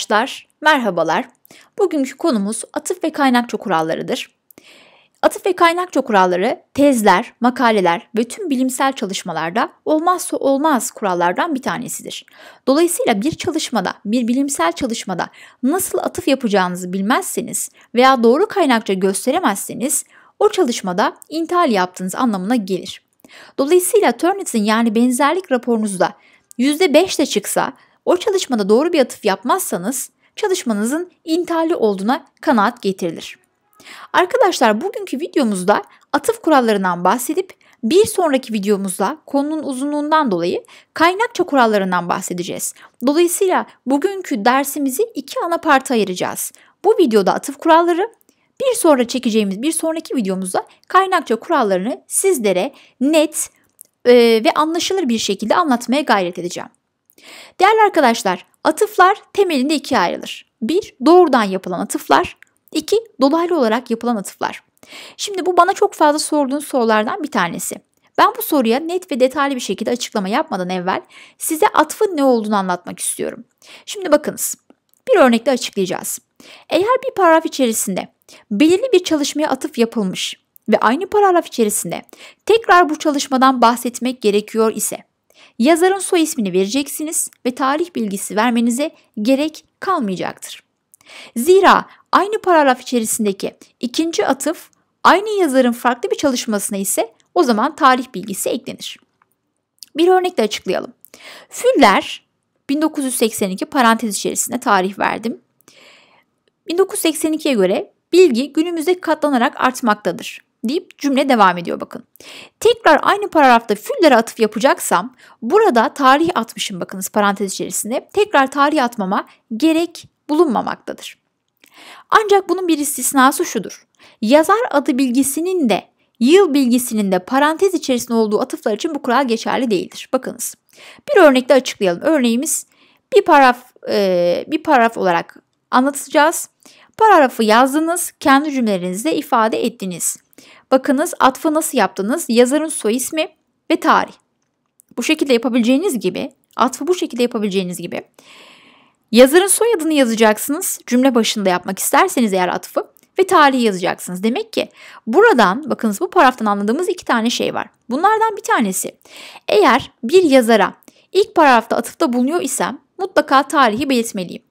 arkadaşlar, merhabalar. Bugünkü konumuz atıf ve kaynakça kurallarıdır. Atıf ve kaynakça kuralları tezler, makaleler ve tüm bilimsel çalışmalarda olmazsa olmaz kurallardan bir tanesidir. Dolayısıyla bir çalışmada, bir bilimsel çalışmada nasıl atıf yapacağınızı bilmezseniz veya doğru kaynakça gösteremezseniz o çalışmada intihal yaptığınız anlamına gelir. Dolayısıyla Turnitin yani benzerlik raporunuzda %5 de çıksa o çalışmada doğru bir atıf yapmazsanız çalışmanızın intiharlı olduğuna kanaat getirilir. Arkadaşlar bugünkü videomuzda atıf kurallarından bahsedip bir sonraki videomuzda konunun uzunluğundan dolayı kaynakça kurallarından bahsedeceğiz. Dolayısıyla bugünkü dersimizi iki ana parta ayıracağız. Bu videoda atıf kuralları, bir sonra çekeceğimiz bir sonraki videomuzda kaynakça kurallarını sizlere net e, ve anlaşılır bir şekilde anlatmaya gayret edeceğim. Değerli arkadaşlar, atıflar temelinde ikiye ayrılır. 1. Doğrudan yapılan atıflar. 2. Dolaylı olarak yapılan atıflar. Şimdi bu bana çok fazla sorduğun sorulardan bir tanesi. Ben bu soruya net ve detaylı bir şekilde açıklama yapmadan evvel size atfın ne olduğunu anlatmak istiyorum. Şimdi bakınız. Bir örnekle açıklayacağız. Eğer bir paragraf içerisinde belirli bir çalışmaya atıf yapılmış ve aynı paragraf içerisinde tekrar bu çalışmadan bahsetmek gerekiyor ise Yazarın soy ismini vereceksiniz ve tarih bilgisi vermenize gerek kalmayacaktır. Zira aynı paragraf içerisindeki ikinci atıf aynı yazarın farklı bir çalışmasına ise o zaman tarih bilgisi eklenir. Bir örnekle açıklayalım. Füller 1982 parantez içerisinde tarih verdim. 1982'ye göre bilgi günümüzde katlanarak artmaktadır deyip cümle devam ediyor bakın. Tekrar aynı paragrafta füllere atıf yapacaksam burada tarih atmışım bakınız parantez içerisinde. Tekrar tarih atmama gerek bulunmamaktadır. Ancak bunun bir istisnası şudur. Yazar adı bilgisinin de yıl bilgisinin de parantez içerisinde olduğu atıflar için bu kural geçerli değildir. Bakınız. Bir örnekle açıklayalım. Örneğimiz bir paragraf e, bir paragraf olarak anlatacağız. Paragrafı yazdınız, kendi cümlelerinizde ifade ettiniz. Bakınız atfı nasıl yaptınız? Yazarın soy ismi ve tarih. Bu şekilde yapabileceğiniz gibi, atfı bu şekilde yapabileceğiniz gibi yazarın soyadını yazacaksınız. Cümle başında yapmak isterseniz eğer atfı ve tarihi yazacaksınız. Demek ki buradan bakınız bu paraftan anladığımız iki tane şey var. Bunlardan bir tanesi eğer bir yazara ilk parafta atıfta bulunuyor isem mutlaka tarihi belirtmeliyim.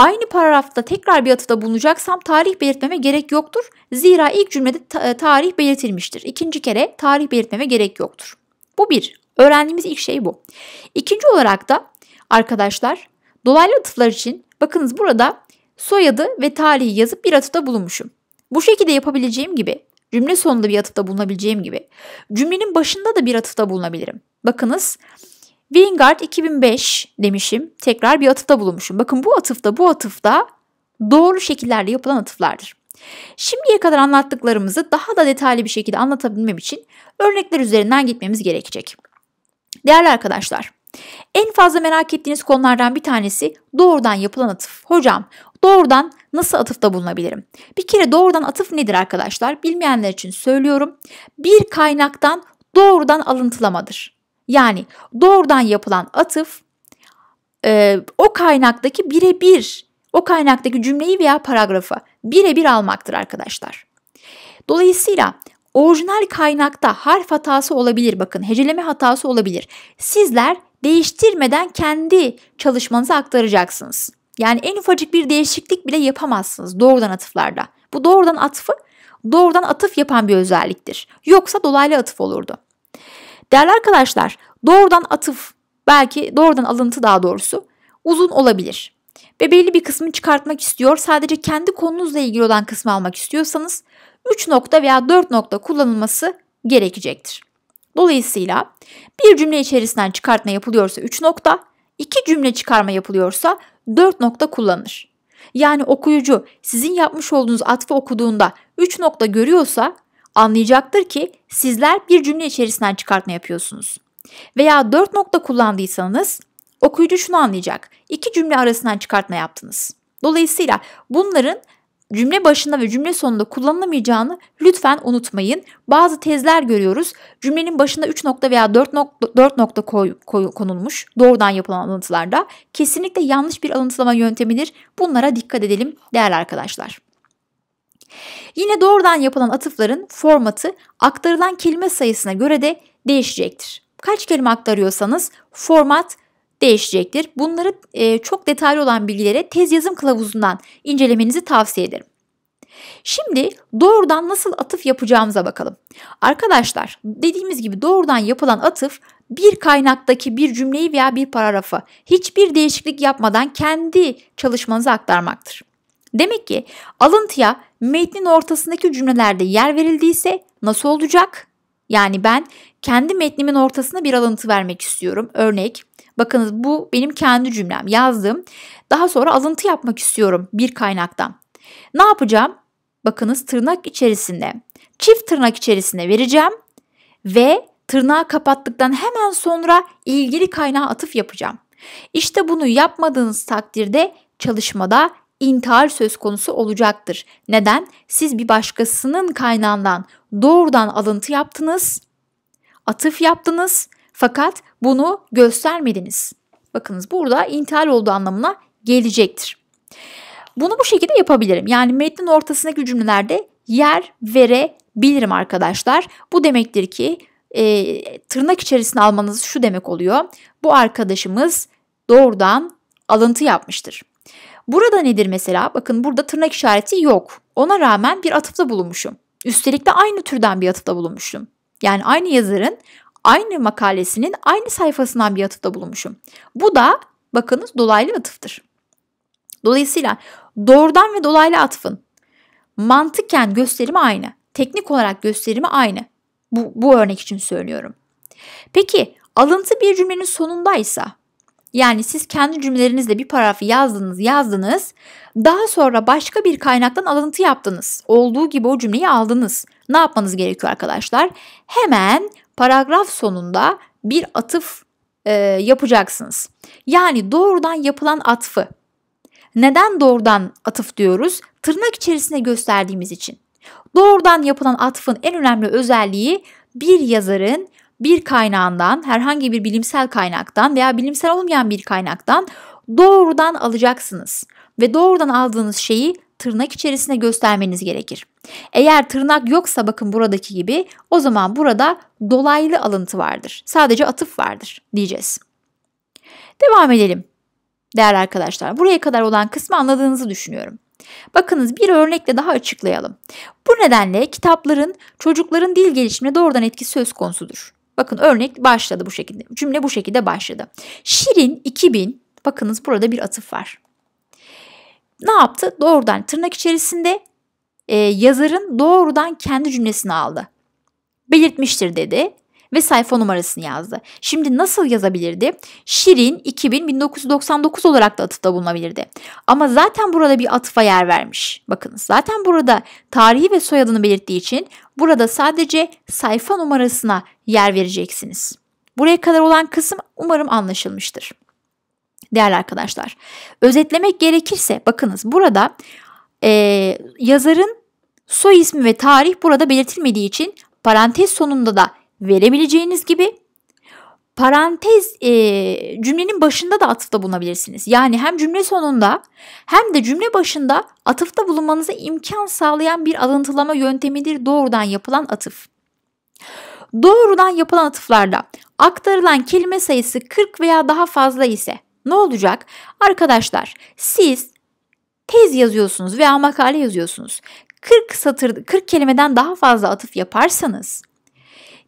Aynı paragrafta tekrar bir atıda bulunacaksam tarih belirtmeme gerek yoktur. Zira ilk cümlede e, tarih belirtilmiştir. İkinci kere tarih belirtmeme gerek yoktur. Bu bir. Öğrendiğimiz ilk şey bu. İkinci olarak da arkadaşlar dolaylı atıflar için bakınız burada soyadı ve tarihi yazıp bir atıda bulunmuşum. Bu şekilde yapabileceğim gibi cümle sonunda bir atıfta bulunabileceğim gibi cümlenin başında da bir atıfta bulunabilirim. Bakınız Wingard 2005 demişim. Tekrar bir atıfta bulunmuşum. Bakın bu atıfta bu atıfta doğru şekillerde yapılan atıflardır. Şimdiye kadar anlattıklarımızı daha da detaylı bir şekilde anlatabilmem için örnekler üzerinden gitmemiz gerekecek. Değerli arkadaşlar, en fazla merak ettiğiniz konulardan bir tanesi doğrudan yapılan atıf. Hocam doğrudan nasıl atıfta bulunabilirim? Bir kere doğrudan atıf nedir arkadaşlar? Bilmeyenler için söylüyorum. Bir kaynaktan doğrudan alıntılamadır. Yani doğrudan yapılan atıf e, o kaynaktaki birebir, o kaynaktaki cümleyi veya paragrafı birebir almaktır arkadaşlar. Dolayısıyla orijinal kaynakta harf hatası olabilir bakın heceleme hatası olabilir. Sizler değiştirmeden kendi çalışmanızı aktaracaksınız. Yani en ufacık bir değişiklik bile yapamazsınız doğrudan atıflarda. Bu doğrudan atıfı doğrudan atıf yapan bir özelliktir. Yoksa dolaylı atıf olurdu. Değerli arkadaşlar doğrudan atıf belki doğrudan alıntı daha doğrusu uzun olabilir. Ve belli bir kısmını çıkartmak istiyor sadece kendi konunuzla ilgili olan kısmı almak istiyorsanız 3 nokta veya 4 nokta kullanılması gerekecektir. Dolayısıyla bir cümle içerisinden çıkartma yapılıyorsa 3 nokta, iki cümle çıkarma yapılıyorsa 4 nokta kullanılır. Yani okuyucu sizin yapmış olduğunuz atfı okuduğunda 3 nokta görüyorsa anlayacaktır ki sizler bir cümle içerisinden çıkartma yapıyorsunuz. Veya dört nokta kullandıysanız okuyucu şunu anlayacak. İki cümle arasından çıkartma yaptınız. Dolayısıyla bunların cümle başında ve cümle sonunda kullanılamayacağını lütfen unutmayın. Bazı tezler görüyoruz. Cümlenin başında 3 nokta veya 4 nokta, 4 nokta koy, koy, konulmuş doğrudan yapılan alıntılarda. Kesinlikle yanlış bir alıntılama yöntemidir. Bunlara dikkat edelim değerli arkadaşlar. Yine doğrudan yapılan atıfların formatı aktarılan kelime sayısına göre de değişecektir. Kaç kelime aktarıyorsanız format değişecektir. Bunları e, çok detaylı olan bilgilere tez yazım kılavuzundan incelemenizi tavsiye ederim. Şimdi doğrudan nasıl atıf yapacağımıza bakalım. Arkadaşlar dediğimiz gibi doğrudan yapılan atıf bir kaynaktaki bir cümleyi veya bir paragrafı hiçbir değişiklik yapmadan kendi çalışmanıza aktarmaktır. Demek ki alıntıya metnin ortasındaki cümlelerde yer verildiyse nasıl olacak? Yani ben kendi metnimin ortasına bir alıntı vermek istiyorum. Örnek bakınız bu benim kendi cümlem yazdım. Daha sonra alıntı yapmak istiyorum bir kaynaktan. Ne yapacağım? Bakınız tırnak içerisinde. Çift tırnak içerisinde vereceğim ve tırnağı kapattıktan hemen sonra ilgili kaynağa atıf yapacağım. İşte bunu yapmadığınız takdirde çalışmada intihar söz konusu olacaktır. Neden? Siz bir başkasının kaynağından doğrudan alıntı yaptınız, atıf yaptınız fakat bunu göstermediniz. Bakınız burada intihar olduğu anlamına gelecektir. Bunu bu şekilde yapabilirim. Yani metnin ortasındaki cümlelerde yer verebilirim arkadaşlar. Bu demektir ki e, tırnak içerisine almanız şu demek oluyor. Bu arkadaşımız doğrudan alıntı yapmıştır. Burada nedir mesela? Bakın burada tırnak işareti yok. Ona rağmen bir atıfta bulunmuşum. Üstelik de aynı türden bir atıfta bulunmuşum. Yani aynı yazarın aynı makalesinin aynı sayfasından bir atıfta bulunmuşum. Bu da bakınız dolaylı atıftır. Dolayısıyla doğrudan ve dolaylı atfın mantıken gösterimi aynı. Teknik olarak gösterimi aynı. Bu, bu örnek için söylüyorum. Peki alıntı bir cümlenin sonundaysa yani siz kendi cümlelerinizle bir paragrafı yazdınız, yazdınız. Daha sonra başka bir kaynaktan alıntı yaptınız. Olduğu gibi o cümleyi aldınız. Ne yapmanız gerekiyor arkadaşlar? Hemen paragraf sonunda bir atıf e, yapacaksınız. Yani doğrudan yapılan atfı. Neden doğrudan atıf diyoruz? Tırnak içerisinde gösterdiğimiz için. Doğrudan yapılan atfın en önemli özelliği bir yazarın bir kaynağından, herhangi bir bilimsel kaynaktan veya bilimsel olmayan bir kaynaktan doğrudan alacaksınız ve doğrudan aldığınız şeyi tırnak içerisine göstermeniz gerekir. Eğer tırnak yoksa bakın buradaki gibi o zaman burada dolaylı alıntı vardır. Sadece atıf vardır diyeceğiz. Devam edelim. Değerli arkadaşlar buraya kadar olan kısmı anladığınızı düşünüyorum. Bakınız bir örnekle daha açıklayalım. Bu nedenle kitapların çocukların dil gelişimine doğrudan etkisi söz konusudur. Bakın örnek başladı bu şekilde. Cümle bu şekilde başladı. Şirin 2000 bakınız burada bir atıf var. Ne yaptı? Doğrudan tırnak içerisinde e, yazarın doğrudan kendi cümlesini aldı. Belirtmiştir dedi ve sayfa numarasını yazdı. Şimdi nasıl yazabilirdi? Şirin 2000 1999 olarak da atıfta bulunabilirdi. Ama zaten burada bir atıfa yer vermiş. Bakın zaten burada tarihi ve soyadını belirttiği için burada sadece sayfa numarasına yer vereceksiniz. Buraya kadar olan kısım umarım anlaşılmıştır. Değerli arkadaşlar, özetlemek gerekirse bakınız burada e, yazarın soy ismi ve tarih burada belirtilmediği için parantez sonunda da verebileceğiniz gibi parantez e, cümlenin başında da atıfta bulunabilirsiniz. Yani hem cümle sonunda hem de cümle başında atıfta bulunmanıza imkan sağlayan bir alıntılama yöntemidir doğrudan yapılan atıf. Doğrudan yapılan atıflarda aktarılan kelime sayısı 40 veya daha fazla ise ne olacak? Arkadaşlar siz tez yazıyorsunuz veya makale yazıyorsunuz. 40 satır 40 kelimeden daha fazla atıf yaparsanız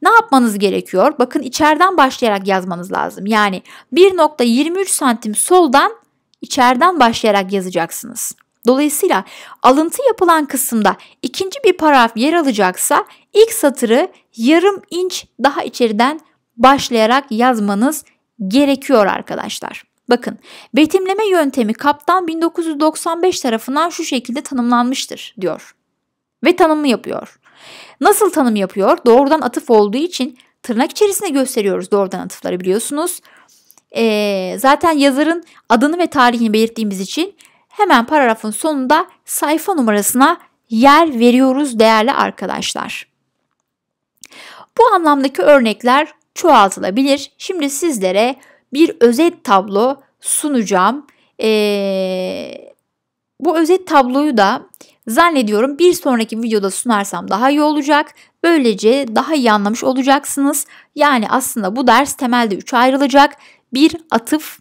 ne yapmanız gerekiyor? Bakın içeriden başlayarak yazmanız lazım. Yani 1.23 santim soldan içeriden başlayarak yazacaksınız. Dolayısıyla alıntı yapılan kısımda ikinci bir paragraf yer alacaksa ilk satırı yarım inç daha içeriden başlayarak yazmanız gerekiyor arkadaşlar. Bakın betimleme yöntemi Kaptan 1995 tarafından şu şekilde tanımlanmıştır diyor ve tanımı yapıyor. Nasıl tanım yapıyor? Doğrudan atıf olduğu için tırnak içerisinde gösteriyoruz doğrudan atıfları biliyorsunuz. E, zaten yazarın adını ve tarihini belirttiğimiz için hemen paragrafın sonunda sayfa numarasına yer veriyoruz değerli arkadaşlar. Bu anlamdaki örnekler çoğaltılabilir. Şimdi sizlere bir özet tablo sunacağım. Ee, bu özet tabloyu da Zannediyorum bir sonraki videoda sunarsam daha iyi olacak. Böylece daha iyi anlamış olacaksınız. Yani aslında bu ders temelde 3'e ayrılacak. Bir atıf,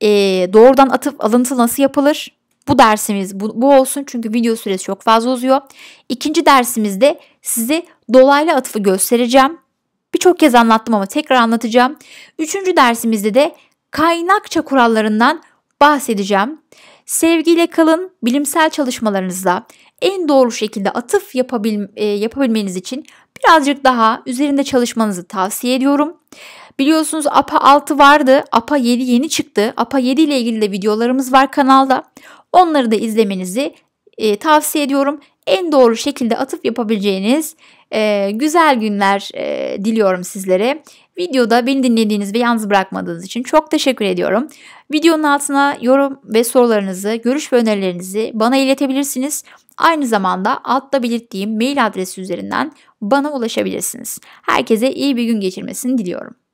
e, doğrudan atıf alıntı nasıl yapılır? Bu dersimiz bu, bu olsun çünkü video süresi çok fazla uzuyor. İkinci dersimizde size dolaylı atıfı göstereceğim. Birçok kez anlattım ama tekrar anlatacağım. Üçüncü dersimizde de kaynakça kurallarından bahsedeceğim. Sevgiyle kalın, bilimsel çalışmalarınızda en doğru şekilde atıf yapabil, e, yapabilmeniz için birazcık daha üzerinde çalışmanızı tavsiye ediyorum. Biliyorsunuz APA 6 vardı, APA 7 yeni çıktı. APA 7 ile ilgili de videolarımız var kanalda. Onları da izlemenizi e, tavsiye ediyorum en doğru şekilde atıf yapabileceğiniz e, güzel günler e, diliyorum sizlere. Videoda beni dinlediğiniz ve yalnız bırakmadığınız için çok teşekkür ediyorum. Videonun altına yorum ve sorularınızı, görüş ve önerilerinizi bana iletebilirsiniz. Aynı zamanda altta belirttiğim mail adresi üzerinden bana ulaşabilirsiniz. Herkese iyi bir gün geçirmesini diliyorum.